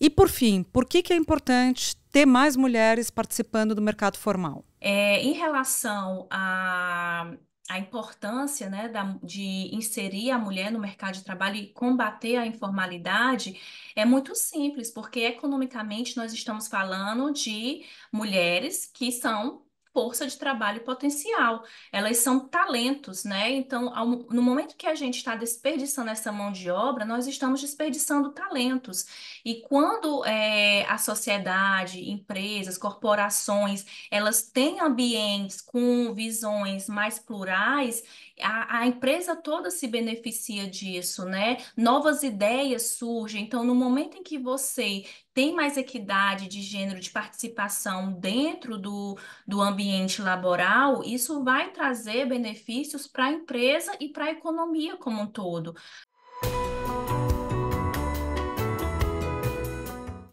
E por fim, por que, que é importante ter mais mulheres participando do mercado formal? É, em relação à a, a importância né, da, de inserir a mulher no mercado de trabalho e combater a informalidade, é muito simples, porque economicamente nós estamos falando de mulheres que são força de trabalho potencial, elas são talentos, né? Então, ao, no momento que a gente está desperdiçando essa mão de obra, nós estamos desperdiçando talentos. E quando é, a sociedade, empresas, corporações, elas têm ambientes com visões mais plurais, a, a empresa toda se beneficia disso, né? Novas ideias surgem. Então, no momento em que você tem mais equidade de gênero, de participação dentro do, do ambiente, ambiente laboral, isso vai trazer benefícios para a empresa e para a economia como um todo.